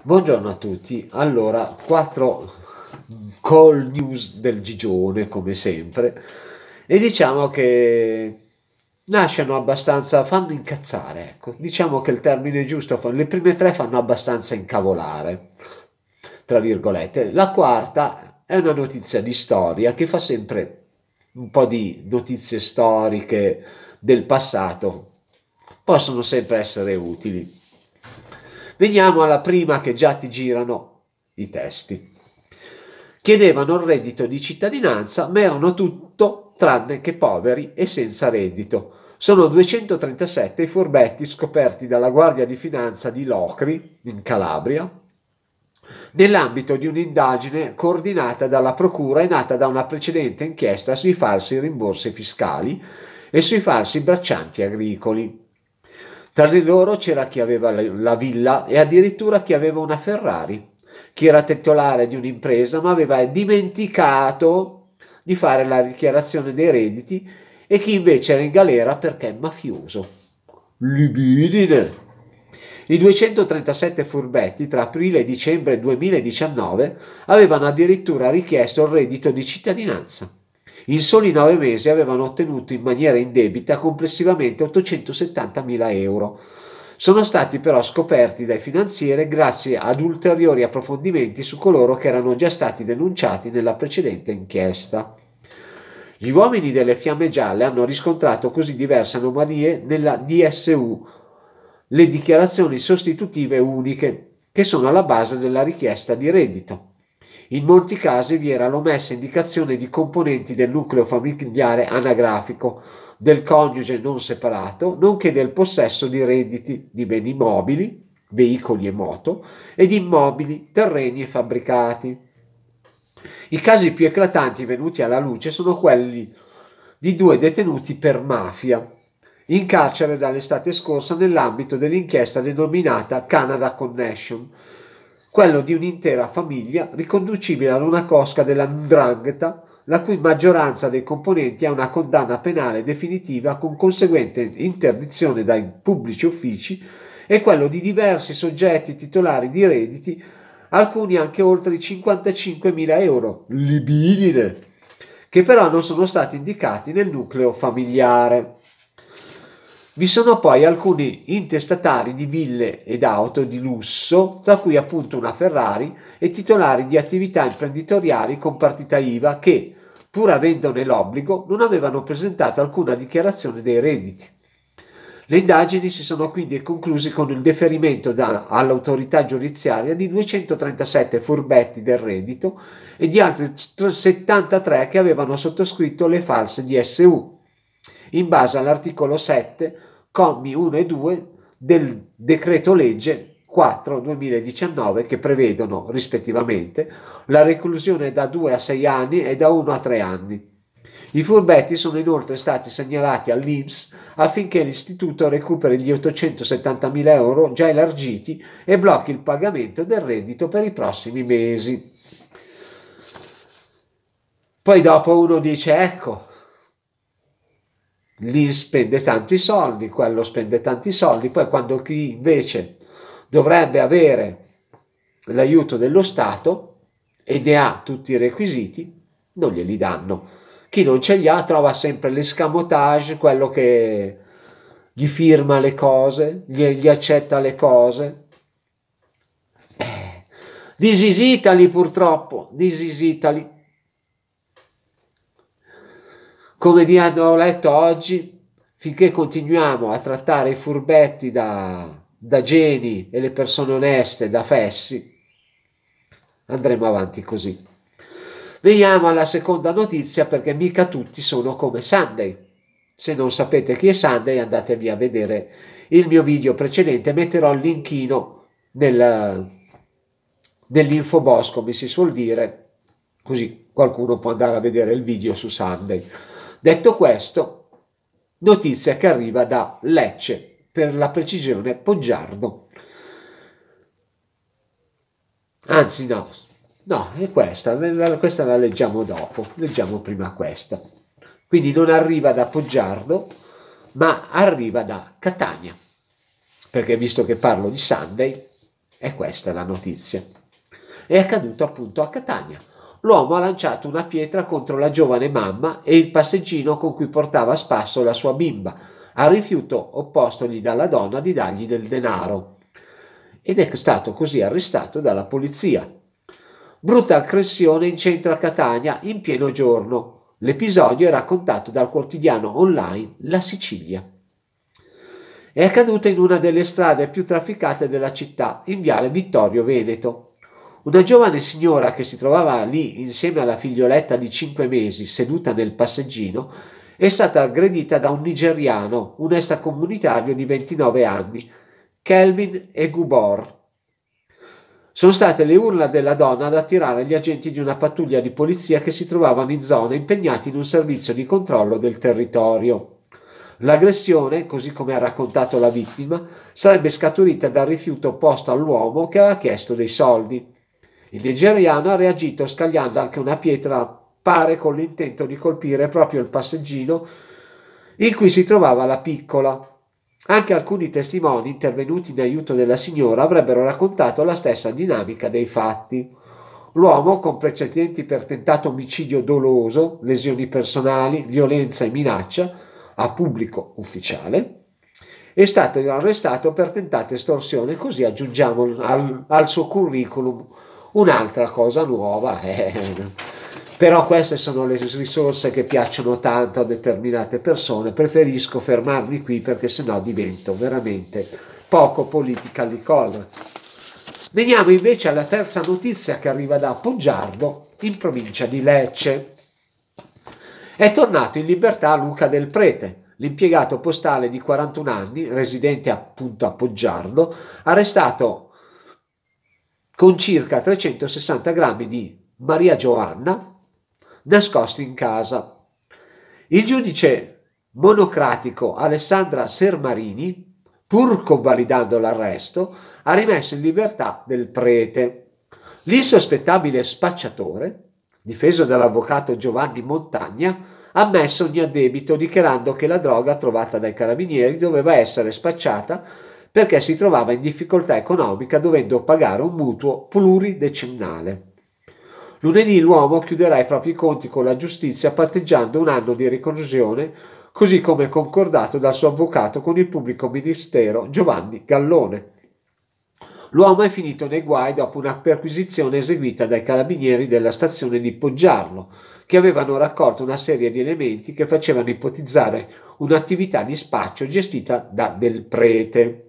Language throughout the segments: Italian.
Buongiorno a tutti, allora 4 call news del Gigione come sempre e diciamo che nasciano abbastanza, fanno incazzare, ecco, diciamo che il termine giusto, le prime tre fanno abbastanza incavolare, tra virgolette, la quarta è una notizia di storia che fa sempre un po' di notizie storiche del passato, possono sempre essere utili Veniamo alla prima che già ti girano i testi. Chiedevano il reddito di cittadinanza, ma erano tutto tranne che poveri e senza reddito. Sono 237 i furbetti scoperti dalla Guardia di Finanza di Locri, in Calabria, nell'ambito di un'indagine coordinata dalla Procura e nata da una precedente inchiesta sui falsi rimborsi fiscali e sui falsi braccianti agricoli. Tra di loro c'era chi aveva la villa e addirittura chi aveva una Ferrari, chi era titolare di un'impresa ma aveva dimenticato di fare la dichiarazione dei redditi e chi invece era in galera perché mafioso. Libidine! I 237 furbetti tra aprile e dicembre 2019 avevano addirittura richiesto il reddito di cittadinanza in soli nove mesi avevano ottenuto in maniera indebita complessivamente 870.000 euro. Sono stati però scoperti dai finanzieri grazie ad ulteriori approfondimenti su coloro che erano già stati denunciati nella precedente inchiesta. Gli uomini delle Fiamme Gialle hanno riscontrato così diverse anomalie nella DSU, le dichiarazioni sostitutive uniche, che sono alla base della richiesta di reddito. In molti casi vi era l'omessa indicazione di componenti del nucleo familiare anagrafico, del coniuge non separato, nonché del possesso di redditi di beni mobili, veicoli e moto, ed immobili, terreni e fabbricati. I casi più eclatanti venuti alla luce sono quelli di due detenuti per mafia, in carcere dall'estate scorsa nell'ambito dell'inchiesta denominata Canada Connection, quello di un'intera famiglia riconducibile ad una cosca dell'andrangheta la cui maggioranza dei componenti ha una condanna penale definitiva con conseguente interdizione dai pubblici uffici e quello di diversi soggetti titolari di redditi, alcuni anche oltre i 55.000 euro, libidine, che però non sono stati indicati nel nucleo familiare. Vi sono poi alcuni intestatari di ville ed auto di lusso, tra cui appunto una Ferrari, e titolari di attività imprenditoriali con partita IVA che, pur avendone l'obbligo, non avevano presentato alcuna dichiarazione dei redditi. Le indagini si sono quindi concluse con il deferimento da, all'autorità giudiziaria di 237 furbetti del reddito e di altri 73 che avevano sottoscritto le false DSU in base all'articolo 7, commi 1 e 2 del decreto legge 4 2019 che prevedono rispettivamente la reclusione da 2 a 6 anni e da 1 a 3 anni. I furbetti sono inoltre stati segnalati all'INPS affinché l'istituto recuperi gli 870.000 euro già elargiti e blocchi il pagamento del reddito per i prossimi mesi. Poi dopo uno dice, ecco, lì spende tanti soldi, quello spende tanti soldi, poi quando chi invece dovrebbe avere l'aiuto dello Stato e ne ha tutti i requisiti, non glieli danno. Chi non ce li ha trova sempre l'escamotage, quello che gli firma le cose, gli, gli accetta le cose. Eh. This is Italy purtroppo, this is Italy. Come vi hanno letto oggi, finché continuiamo a trattare i furbetti da, da geni e le persone oneste da fessi, andremo avanti così. Veniamo alla seconda notizia perché mica tutti sono come Sunday. Se non sapete chi è Sunday andatevi a vedere il mio video precedente, metterò il linkino nel, nell'infobosco, mi si suol dire, così qualcuno può andare a vedere il video su Sunday. Detto questo, notizia che arriva da Lecce, per la precisione Poggiardo. Anzi no, no, è questa, questa la leggiamo dopo, leggiamo prima questa. Quindi non arriva da Poggiardo, ma arriva da Catania, perché visto che parlo di Sunday, è questa la notizia. È accaduto appunto a Catania, l'uomo ha lanciato una pietra contro la giovane mamma e il passeggino con cui portava a spasso la sua bimba, al rifiuto oppostogli dalla donna di dargli del denaro. Ed è stato così arrestato dalla polizia. Brutta aggressione in centro a Catania in pieno giorno. L'episodio è raccontato dal quotidiano online La Sicilia. È accaduta in una delle strade più trafficate della città, in viale Vittorio Veneto. Una giovane signora che si trovava lì insieme alla figlioletta di 5 mesi, seduta nel passeggino, è stata aggredita da un nigeriano, un extracomunitario di 29 anni, Kelvin Egubor. Sono state le urla della donna ad attirare gli agenti di una pattuglia di polizia che si trovavano in zona impegnati in un servizio di controllo del territorio. L'aggressione, così come ha raccontato la vittima, sarebbe scaturita dal rifiuto opposto all'uomo che aveva chiesto dei soldi. Il nigeriano ha reagito scagliando anche una pietra, pare con l'intento di colpire proprio il passeggino in cui si trovava la piccola. Anche alcuni testimoni intervenuti in aiuto della signora avrebbero raccontato la stessa dinamica dei fatti. L'uomo, con precedenti per tentato omicidio doloso, lesioni personali, violenza e minaccia a pubblico ufficiale, è stato arrestato per tentata estorsione, così aggiungiamo al, al suo curriculum Un'altra cosa nuova è... Però queste sono le risorse che piacciono tanto a determinate persone, preferisco fermarmi qui perché sennò divento veramente poco politica correct. Veniamo invece alla terza notizia che arriva da Poggiardo, in provincia di Lecce. È tornato in libertà Luca del Prete, l'impiegato postale di 41 anni, residente appunto a Poggiardo, arrestato con circa 360 grammi di Maria Giovanna nascosti in casa. Il giudice monocratico Alessandra Sermarini, pur convalidando l'arresto, ha rimesso in libertà del prete. L'insospettabile spacciatore, difeso dall'avvocato Giovanni Montagna, ha ammesso ogni addebito dichiarando che la droga trovata dai carabinieri doveva essere spacciata perché si trovava in difficoltà economica dovendo pagare un mutuo pluridecennale. Lunedì l'uomo chiuderà i propri conti con la giustizia patteggiando un anno di reclusione, così come concordato dal suo avvocato con il pubblico ministero Giovanni Gallone. L'uomo è finito nei guai dopo una perquisizione eseguita dai carabinieri della stazione di Poggiarlo, che avevano raccolto una serie di elementi che facevano ipotizzare un'attività di spaccio gestita da del prete.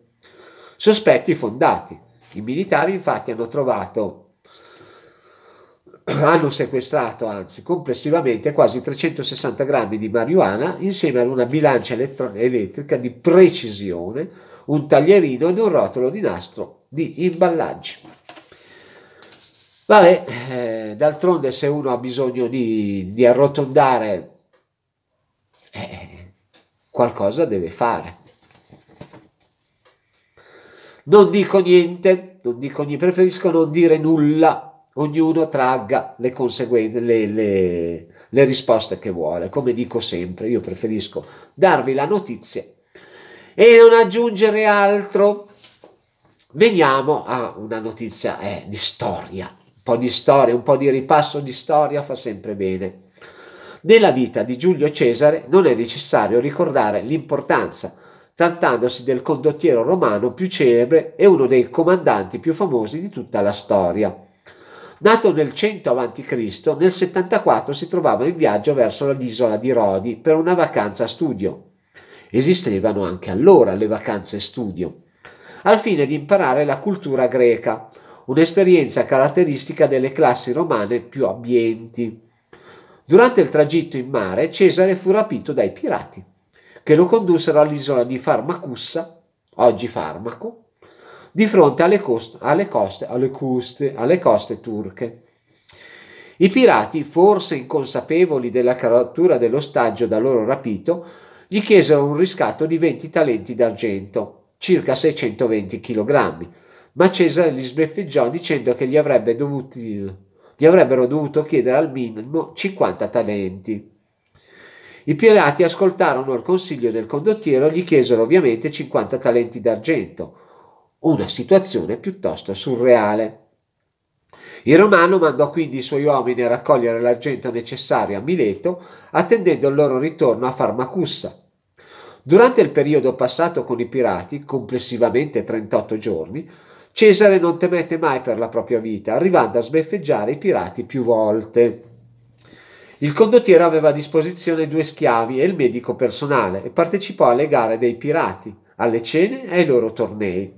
Sospetti fondati. I militari infatti hanno trovato hanno sequestrato anzi complessivamente quasi 360 grammi di marijuana insieme ad una bilancia elettrica di precisione, un taglierino ed un rotolo di nastro di imballaggi. Vabbè, eh, d'altronde se uno ha bisogno di, di arrotondare eh, qualcosa deve fare. Non dico niente, non dico niente, preferisco non dire nulla, ognuno tragga le conseguenze, le, le, le risposte che vuole, come dico sempre, io preferisco darvi la notizia e non aggiungere altro. Veniamo a una notizia eh, di storia, un po' di storia, un po' di ripasso di storia fa sempre bene. Nella vita di Giulio Cesare non è necessario ricordare l'importanza trattandosi del condottiero romano più celebre e uno dei comandanti più famosi di tutta la storia. Nato nel 100 a.C., nel 74 si trovava in viaggio verso l'isola di Rodi per una vacanza studio. Esistevano anche allora le vacanze studio, al fine di imparare la cultura greca, un'esperienza caratteristica delle classi romane più abbienti. Durante il tragitto in mare, Cesare fu rapito dai pirati che lo condussero all'isola di Farmacussa, oggi Farmaco, di fronte alle, coste, alle, coste, alle, coste, alle coste turche. I pirati, forse inconsapevoli della caratura dell'ostaggio da loro rapito, gli chiesero un riscatto di 20 talenti d'argento, circa 620 kg, ma Cesare li sbeffeggiò dicendo che gli, avrebbe dovuti, gli avrebbero dovuto chiedere al minimo 50 talenti. I pirati ascoltarono il consiglio del condottiero e gli chiesero ovviamente 50 talenti d'argento, una situazione piuttosto surreale. Il romano mandò quindi i suoi uomini a raccogliere l'argento necessario a Mileto, attendendo il loro ritorno a Farmacussa. Durante il periodo passato con i pirati, complessivamente 38 giorni, Cesare non temette mai per la propria vita, arrivando a sbeffeggiare i pirati più volte. Il condottiero aveva a disposizione due schiavi e il medico personale e partecipò alle gare dei pirati, alle cene e ai loro tornei.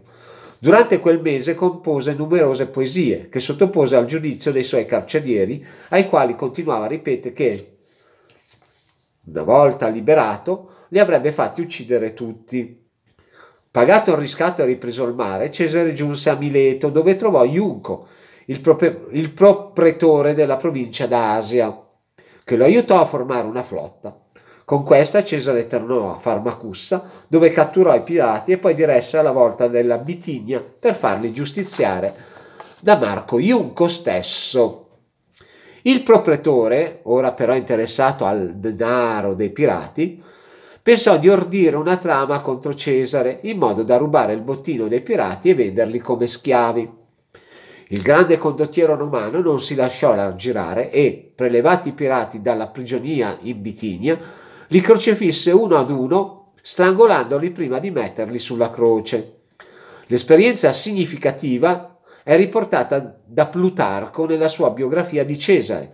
Durante quel mese compose numerose poesie che sottopose al giudizio dei suoi carcerieri, ai quali continuava a ripetere che, una volta liberato, li avrebbe fatti uccidere tutti. Pagato il riscatto e ripreso il mare, Cesare giunse a Mileto, dove trovò Iunco, il, pro- il propretore della provincia d'Asia che lo aiutò a formare una flotta. Con questa Cesare tornò a Farmacussa, dove catturò i pirati e poi diresse alla volta della Bitigna per farli giustiziare da Marco Iunco stesso. Il proprietore, ora però interessato al denaro dei pirati, pensò di ordire una trama contro Cesare in modo da rubare il bottino dei pirati e venderli come schiavi. Il grande condottiero romano non si lasciò girare e, prelevati i pirati dalla prigionia in Bitinia, li crocefisse uno ad uno, strangolandoli prima di metterli sulla croce. L'esperienza significativa è riportata da Plutarco nella sua biografia di Cesare.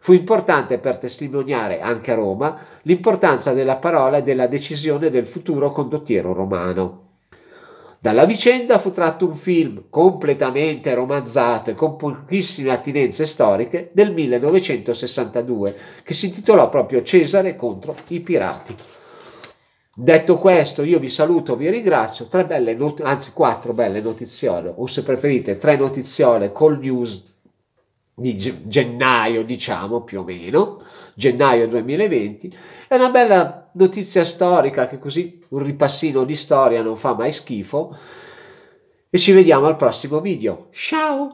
Fu importante per testimoniare anche a Roma l'importanza della parola e della decisione del futuro condottiero romano. Dalla vicenda fu tratto un film completamente romanzato e con pochissime attinenze storiche del 1962 che si intitolò proprio Cesare contro i pirati. Detto questo, io vi saluto, vi ringrazio. Tre belle, not- anzi quattro belle notiziole, o se preferite, tre notiziole col news di gennaio, diciamo più o meno, gennaio 2020. È una bella notizia storica che così un ripassino di storia non fa mai schifo. E ci vediamo al prossimo video. Ciao!